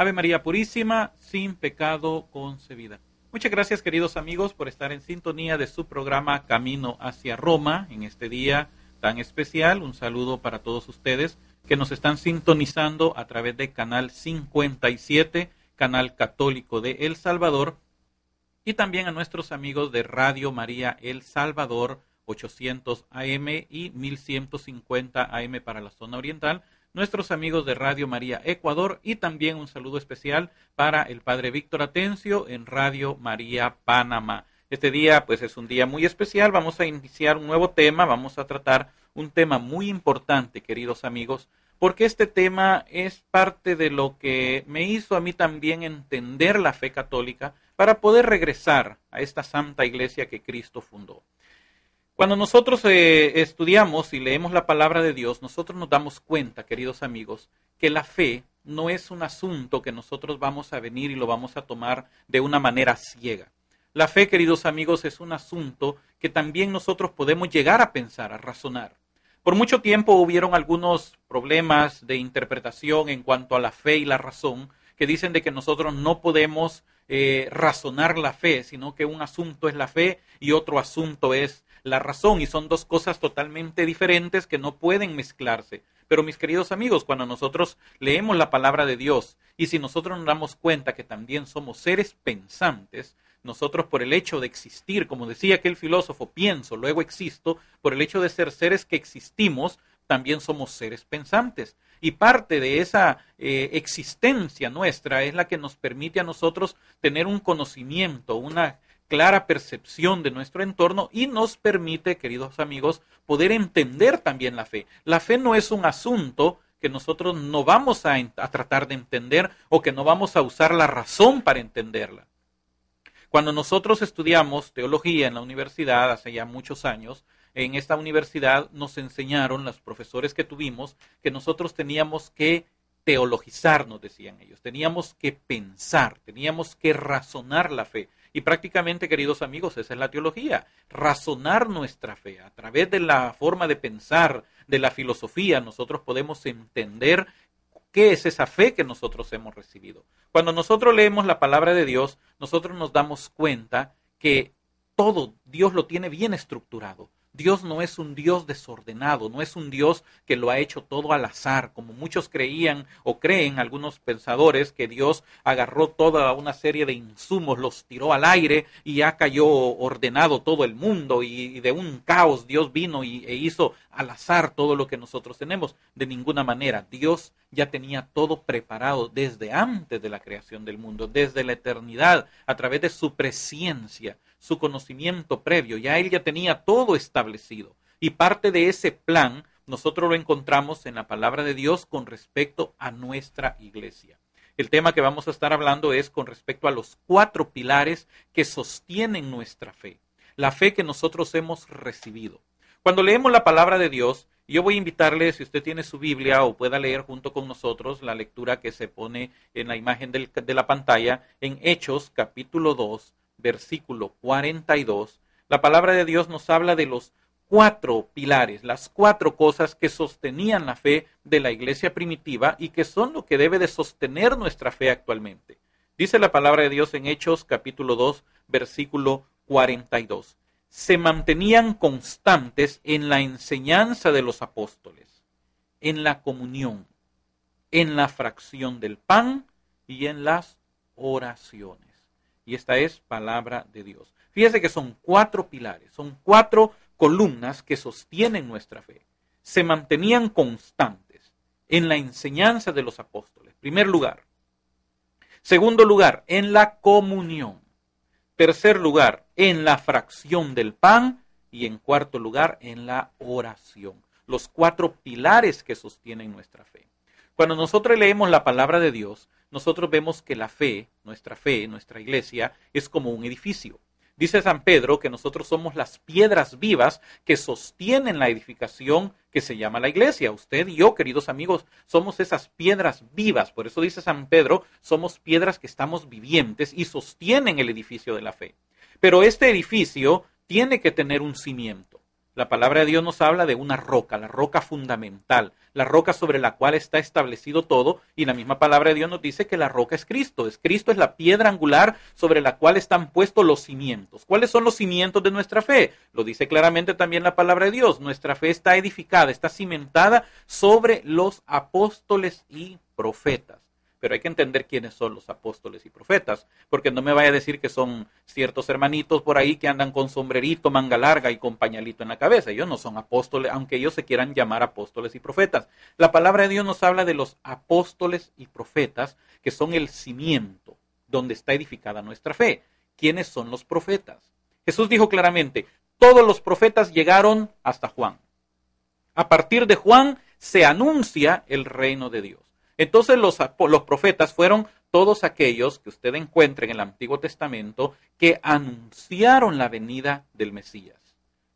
Ave María Purísima, sin pecado concebida. Muchas gracias queridos amigos por estar en sintonía de su programa Camino hacia Roma en este día tan especial. Un saludo para todos ustedes que nos están sintonizando a través de Canal 57, Canal Católico de El Salvador, y también a nuestros amigos de Radio María El Salvador 800 AM y 1150 AM para la zona oriental nuestros amigos de Radio María Ecuador y también un saludo especial para el Padre Víctor Atencio en Radio María Panamá. Este día pues es un día muy especial, vamos a iniciar un nuevo tema, vamos a tratar un tema muy importante, queridos amigos, porque este tema es parte de lo que me hizo a mí también entender la fe católica para poder regresar a esta santa iglesia que Cristo fundó. Cuando nosotros eh, estudiamos y leemos la palabra de Dios, nosotros nos damos cuenta, queridos amigos, que la fe no es un asunto que nosotros vamos a venir y lo vamos a tomar de una manera ciega. La fe, queridos amigos, es un asunto que también nosotros podemos llegar a pensar, a razonar. Por mucho tiempo hubieron algunos problemas de interpretación en cuanto a la fe y la razón, que dicen de que nosotros no podemos eh, razonar la fe, sino que un asunto es la fe y otro asunto es la razón y son dos cosas totalmente diferentes que no pueden mezclarse. Pero mis queridos amigos, cuando nosotros leemos la palabra de Dios y si nosotros nos damos cuenta que también somos seres pensantes, nosotros por el hecho de existir, como decía aquel filósofo, pienso, luego existo, por el hecho de ser seres que existimos, también somos seres pensantes. Y parte de esa eh, existencia nuestra es la que nos permite a nosotros tener un conocimiento, una clara percepción de nuestro entorno y nos permite, queridos amigos, poder entender también la fe. La fe no es un asunto que nosotros no vamos a, tratar de entender o que no vamos a usar la razón para entenderla. Cuando nosotros estudiamos teología en la universidad hace ya muchos años, en esta universidad nos enseñaron los profesores que tuvimos que nosotros teníamos que teologizar, nos decían ellos, teníamos que pensar, teníamos que razonar la fe. Y prácticamente, queridos amigos, esa es la teología, razonar nuestra fe. A través de la forma de pensar, de la filosofía, nosotros podemos entender qué es esa fe que nosotros hemos recibido. Cuando nosotros leemos la palabra de Dios, nosotros nos damos cuenta que todo Dios lo tiene bien estructurado. Dios no es un Dios desordenado, no es un Dios que lo ha hecho todo al azar, como muchos creían o creen algunos pensadores que Dios agarró toda una serie de insumos, los tiró al aire y ya cayó ordenado todo el mundo y, de un caos Dios vino y, e hizo al azar todo lo que nosotros tenemos. De ninguna manera. Dios ya tenía todo preparado desde antes de la creación del mundo, desde la eternidad, a través de su presciencia, su conocimiento previo. Ya Él ya tenía todo establecido. Y parte de ese plan nosotros lo encontramos en la palabra de Dios con respecto a nuestra iglesia. El tema que vamos a estar hablando es con respecto a los cuatro pilares que sostienen nuestra fe. La fe que nosotros hemos recibido, cuando leemos la palabra de Dios, yo voy a invitarle, si usted tiene su Biblia o pueda leer junto con nosotros la lectura que se pone en la imagen de la pantalla, en Hechos capítulo 2, versículo 42, la palabra de Dios nos habla de los cuatro pilares, las cuatro cosas que sostenían la fe de la iglesia primitiva y que son lo que debe de sostener nuestra fe actualmente. Dice la palabra de Dios en Hechos capítulo 2, versículo 42 se mantenían constantes en la enseñanza de los apóstoles, en la comunión, en la fracción del pan y en las oraciones. Y esta es palabra de Dios. Fíjese que son cuatro pilares, son cuatro columnas que sostienen nuestra fe. Se mantenían constantes en la enseñanza de los apóstoles. Primer lugar. Segundo lugar, en la comunión tercer lugar, en la fracción del pan y en cuarto lugar, en la oración. Los cuatro pilares que sostienen nuestra fe. Cuando nosotros leemos la palabra de Dios, nosotros vemos que la fe, nuestra fe, nuestra iglesia, es como un edificio. Dice San Pedro que nosotros somos las piedras vivas que sostienen la edificación que se llama la iglesia. Usted y yo, queridos amigos, somos esas piedras vivas. Por eso dice San Pedro, somos piedras que estamos vivientes y sostienen el edificio de la fe. Pero este edificio tiene que tener un cimiento. La palabra de Dios nos habla de una roca, la roca fundamental, la roca sobre la cual está establecido todo, y la misma palabra de Dios nos dice que la roca es Cristo, es Cristo es la piedra angular sobre la cual están puestos los cimientos. ¿Cuáles son los cimientos de nuestra fe? Lo dice claramente también la palabra de Dios, nuestra fe está edificada, está cimentada sobre los apóstoles y profetas pero hay que entender quiénes son los apóstoles y profetas, porque no me vaya a decir que son ciertos hermanitos por ahí que andan con sombrerito, manga larga y con pañalito en la cabeza. Ellos no son apóstoles, aunque ellos se quieran llamar apóstoles y profetas. La palabra de Dios nos habla de los apóstoles y profetas, que son el cimiento donde está edificada nuestra fe. ¿Quiénes son los profetas? Jesús dijo claramente, todos los profetas llegaron hasta Juan. A partir de Juan se anuncia el reino de Dios. Entonces los, profetas fueron todos aquellos que usted encuentra en el Antiguo Testamento que anunciaron la venida del Mesías.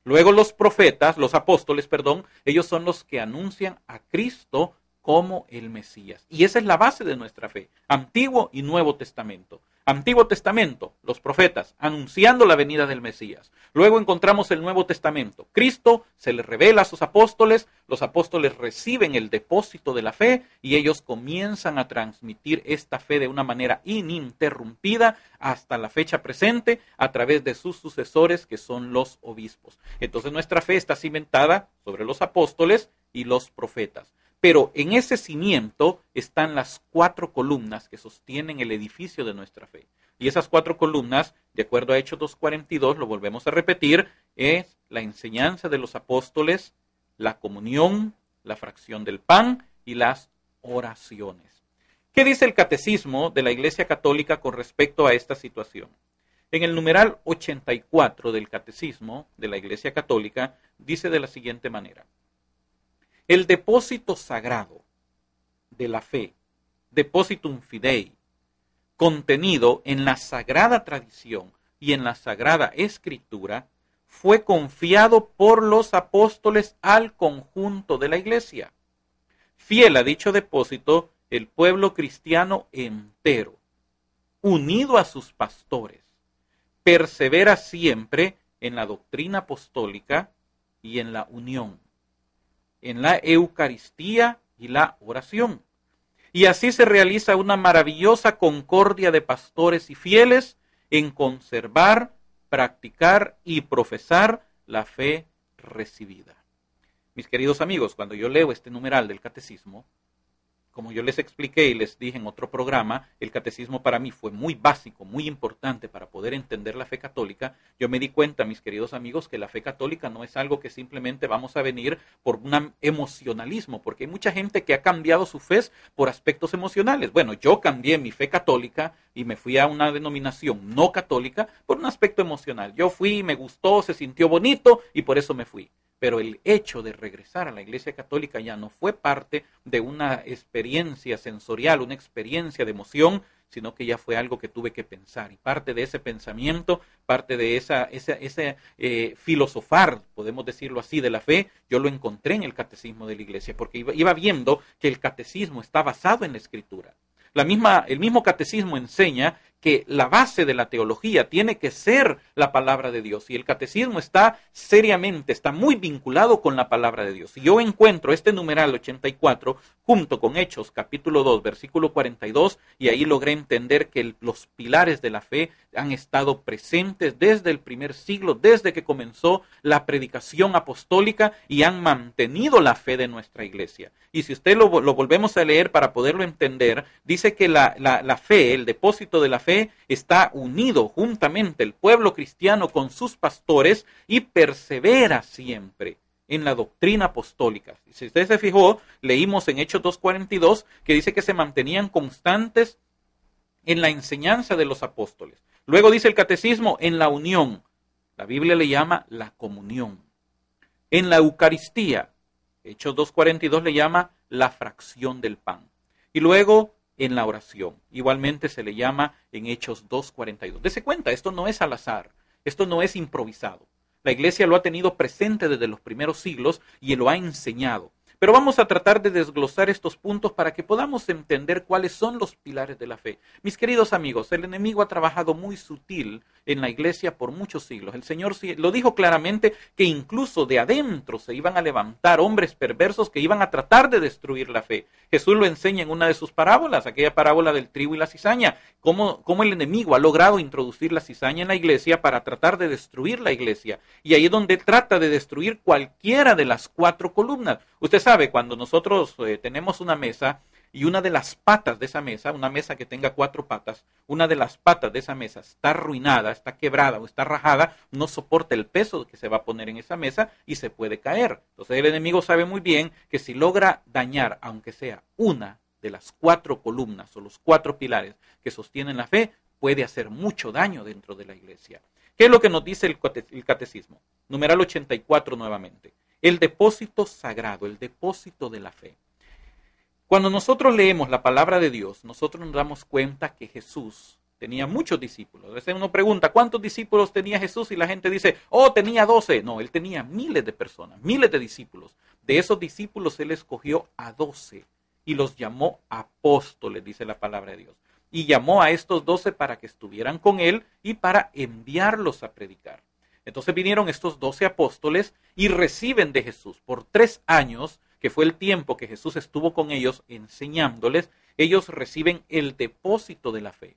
Luego los profetas, los apóstoles, perdón, ellos son los que anuncian a Cristo como el Mesías. Y esa es la base de nuestra fe, Antiguo y Nuevo Testamento. Antiguo Testamento, los profetas, anunciando la venida del Mesías. Luego encontramos el Nuevo Testamento. Cristo se le revela a sus apóstoles, los apóstoles reciben el depósito de la fe y ellos comienzan a transmitir esta fe de una manera ininterrumpida hasta la fecha presente a través de sus sucesores que son los obispos. Entonces nuestra fe está cimentada sobre los apóstoles y los profetas. Pero en ese cimiento están las cuatro columnas que sostienen el edificio de nuestra fe. Y esas cuatro columnas, de acuerdo a Hechos 2.42, lo volvemos a repetir, es la enseñanza de los apóstoles, la comunión, la fracción del pan y las oraciones. ¿Qué dice el catecismo de la Iglesia Católica con respecto a esta situación? En el numeral 84 del catecismo de la Iglesia Católica dice de la siguiente manera el depósito sagrado de la fe, depositum fidei, contenido en la sagrada tradición y en la sagrada escritura, fue confiado por los apóstoles al conjunto de la iglesia. Fiel a dicho depósito, el pueblo cristiano entero, unido a sus pastores, persevera siempre en la doctrina apostólica y en la unión en la Eucaristía y la oración. Y así se realiza una maravillosa concordia de pastores y fieles en conservar, practicar y profesar la fe recibida. Mis queridos amigos, cuando yo leo este numeral del catecismo, como yo les expliqué y les dije en otro programa, el catecismo para mí fue muy básico, muy importante para poder entender la fe católica. Yo me di cuenta, mis queridos amigos, que la fe católica no es algo que simplemente vamos a venir por un emocionalismo, porque hay mucha gente que ha cambiado su fe por aspectos emocionales. Bueno, yo cambié mi fe católica y me fui a una denominación no católica por un aspecto emocional. Yo fui, me gustó, se sintió bonito y por eso me fui pero el hecho de regresar a la Iglesia Católica ya no fue parte de una experiencia sensorial, una experiencia de emoción, sino que ya fue algo que tuve que pensar. Y parte de ese pensamiento, parte de esa, ese eh, filosofar, podemos decirlo así, de la fe, yo lo encontré en el catecismo de la Iglesia, porque iba, viendo que el catecismo está basado en la Escritura. La misma, el mismo catecismo enseña que la base de la teología tiene que ser la palabra de Dios. Y el catecismo está seriamente, está muy vinculado con la palabra de Dios. Y yo encuentro este numeral 84 junto con Hechos capítulo 2, versículo 42, y ahí logré entender que los pilares de la fe han estado presentes desde el primer siglo, desde que comenzó la predicación apostólica y han mantenido la fe de nuestra iglesia. Y si usted lo, volvemos a leer para poderlo entender, dice que la, la fe, el depósito de la fe, está unido juntamente el pueblo cristiano con sus pastores y persevera siempre en la doctrina apostólica. Si usted se fijó, leímos en Hechos 2.42 que dice que se mantenían constantes en la enseñanza de los apóstoles. Luego dice el catecismo, en la unión. La Biblia le llama la comunión. En la Eucaristía, Hechos 2.42 le llama la fracción del pan. Y luego en la oración. Igualmente se le llama en Hechos 2.42. Dese cuenta, esto no es al azar, esto no es improvisado. La iglesia lo ha tenido presente desde los primeros siglos y lo ha enseñado. Pero vamos a tratar de desglosar estos puntos para que podamos entender cuáles son los pilares de la fe. Mis queridos amigos, el enemigo ha trabajado muy sutil en la iglesia por muchos siglos. El Señor lo dijo claramente que incluso de adentro se iban a levantar hombres perversos que iban a tratar de destruir la fe. Jesús lo enseña en una de sus parábolas, aquella parábola del trigo y la cizaña, cómo, cómo el enemigo ha logrado introducir la cizaña en la iglesia para tratar de destruir la iglesia. Y ahí es donde trata de destruir cualquiera de las cuatro columnas. Usted sabe cuando nosotros eh, tenemos una mesa y una de las patas de esa mesa, una mesa que tenga cuatro patas, una de las patas de esa mesa está arruinada, está quebrada o está rajada, no soporta el peso que se va a poner en esa mesa y se puede caer. Entonces el enemigo sabe muy bien que si logra dañar, aunque sea una de las cuatro columnas o los cuatro pilares que sostienen la fe, puede hacer mucho daño dentro de la iglesia. ¿Qué es lo que nos dice el catecismo? Numeral 84 nuevamente. El depósito sagrado, el depósito de la fe. Cuando nosotros leemos la palabra de Dios, nosotros nos damos cuenta que Jesús tenía muchos discípulos. A veces uno pregunta, ¿cuántos discípulos tenía Jesús? Y la gente dice, oh, tenía doce. No, él tenía miles de personas, miles de discípulos. De esos discípulos él escogió a doce y los llamó apóstoles, dice la palabra de Dios y llamó a estos doce para que estuvieran con él y para enviarlos a predicar. Entonces vinieron estos doce apóstoles y reciben de Jesús por tres años, que fue el tiempo que Jesús estuvo con ellos enseñándoles, ellos reciben el depósito de la fe.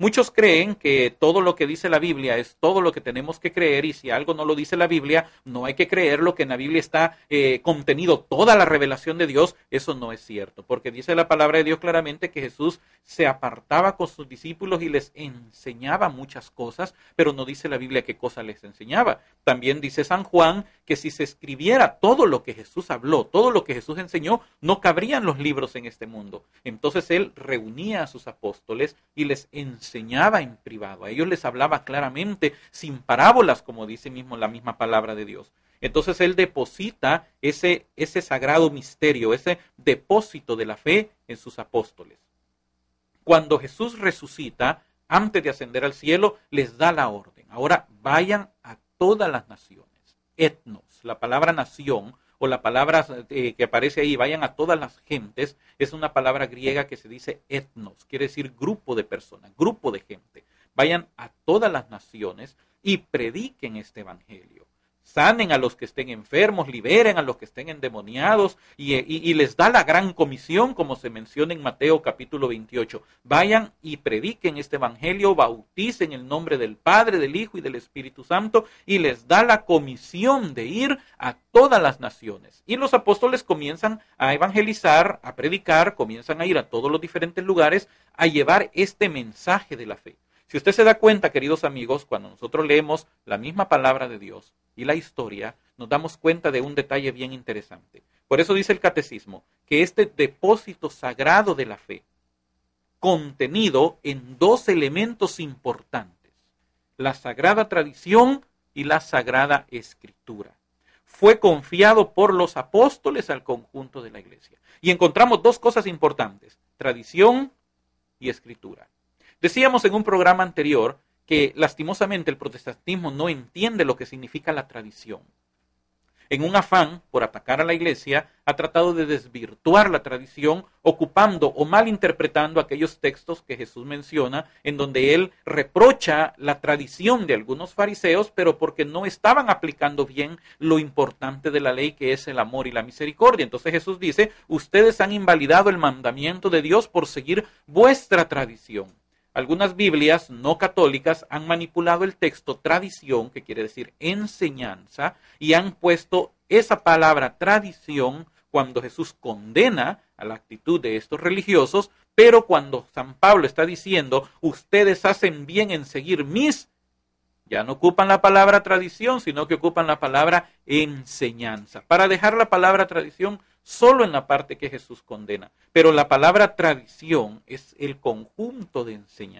Muchos creen que todo lo que dice la Biblia es todo lo que tenemos que creer y si algo no lo dice la Biblia, no hay que creer lo que en la Biblia está eh, contenido, toda la revelación de Dios. Eso no es cierto, porque dice la palabra de Dios claramente que Jesús se apartaba con sus discípulos y les enseñaba muchas cosas, pero no dice la Biblia qué cosa les enseñaba. También dice San Juan que si se escribiera todo lo que Jesús habló, todo lo que Jesús enseñó, no cabrían los libros en este mundo. Entonces él reunía a sus apóstoles y les enseñaba enseñaba en privado, a ellos les hablaba claramente, sin parábolas, como dice mismo la misma palabra de Dios. Entonces Él deposita ese, ese sagrado misterio, ese depósito de la fe en sus apóstoles. Cuando Jesús resucita, antes de ascender al cielo, les da la orden. Ahora vayan a todas las naciones. Etnos, la palabra nación, o la palabra eh, que aparece ahí, vayan a todas las gentes, es una palabra griega que se dice etnos, quiere decir grupo de personas, grupo de gente. Vayan a todas las naciones y prediquen este evangelio sanen a los que estén enfermos, liberen a los que estén endemoniados y, les da la gran comisión, como se menciona en Mateo capítulo 28. Vayan y prediquen este evangelio, bauticen el nombre del Padre, del Hijo y del Espíritu Santo y les da la comisión de ir a todas las naciones. Y los apóstoles comienzan a evangelizar, a predicar, comienzan a ir a todos los diferentes lugares a llevar este mensaje de la fe. Si usted se da cuenta, queridos amigos, cuando nosotros leemos la misma palabra de Dios, y la historia, nos damos cuenta de un detalle bien interesante. Por eso dice el catecismo que este depósito sagrado de la fe, contenido en dos elementos importantes, la sagrada tradición y la sagrada escritura fue confiado por los apóstoles al conjunto de la iglesia. Y encontramos dos cosas importantes, tradición y escritura. Decíamos en un programa anterior que lastimosamente el protestantismo no entiende lo que significa la tradición. En un afán por atacar a la iglesia, ha tratado de desvirtuar la tradición, ocupando o malinterpretando aquellos textos que Jesús menciona, en donde él reprocha la tradición de algunos fariseos, pero porque no estaban aplicando bien lo importante de la ley, que es el amor y la misericordia. Entonces Jesús dice, ustedes han invalidado el mandamiento de Dios por seguir vuestra tradición. Algunas Biblias no católicas han manipulado el texto tradición, que quiere decir enseñanza, y han puesto esa palabra tradición cuando Jesús condena a la actitud de estos religiosos, pero cuando San Pablo está diciendo, ustedes hacen bien en seguir mis, ya no ocupan la palabra tradición, sino que ocupan la palabra enseñanza, para dejar la palabra tradición solo en la parte que Jesús condena. Pero la palabra tradición es el conjunto de enseñanza.